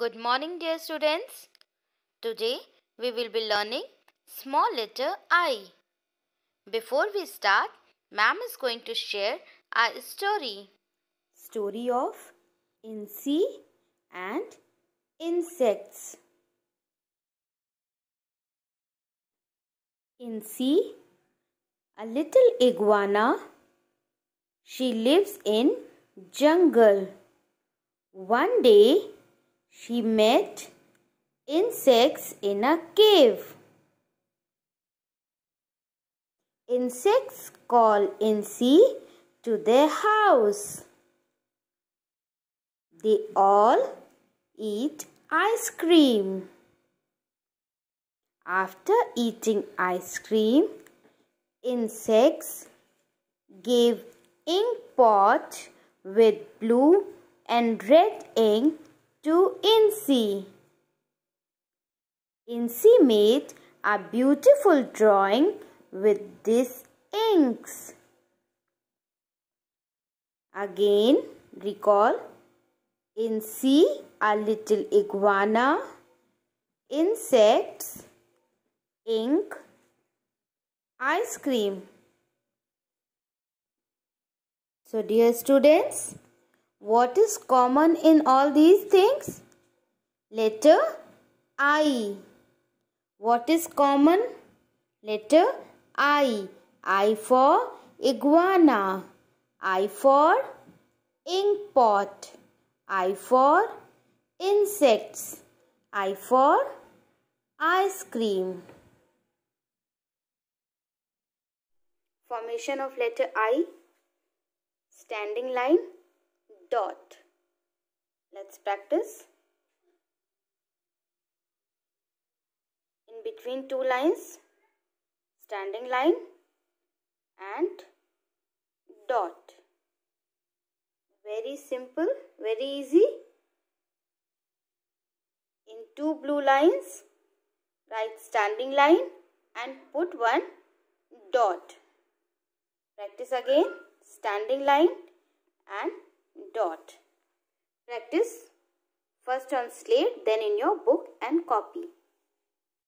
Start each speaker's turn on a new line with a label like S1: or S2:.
S1: Good morning dear students. Today we will be learning small letter I. Before we start, ma'am is going to share a story. Story of Insee and Insects. Insee, a little iguana. She lives in jungle. One day, she met insects in a cave. Insects call Insi to their house. They all eat ice cream. After eating ice cream, insects gave ink pot with blue and red ink to Insi. Insi made a beautiful drawing with these inks. Again, recall Insi C, a little iguana, insects, ink, ice cream. So dear students, what is common in all these things? Letter I. What is common? Letter I. I for iguana. I for ink pot. I for insects. I for ice cream. Formation of letter I. Standing line dot. Let's practice. In between two lines, standing line and dot. Very simple, very easy. In two blue lines, write standing line and put one dot. Practice again, standing line and dot. Practice first on slate, then in your book and copy.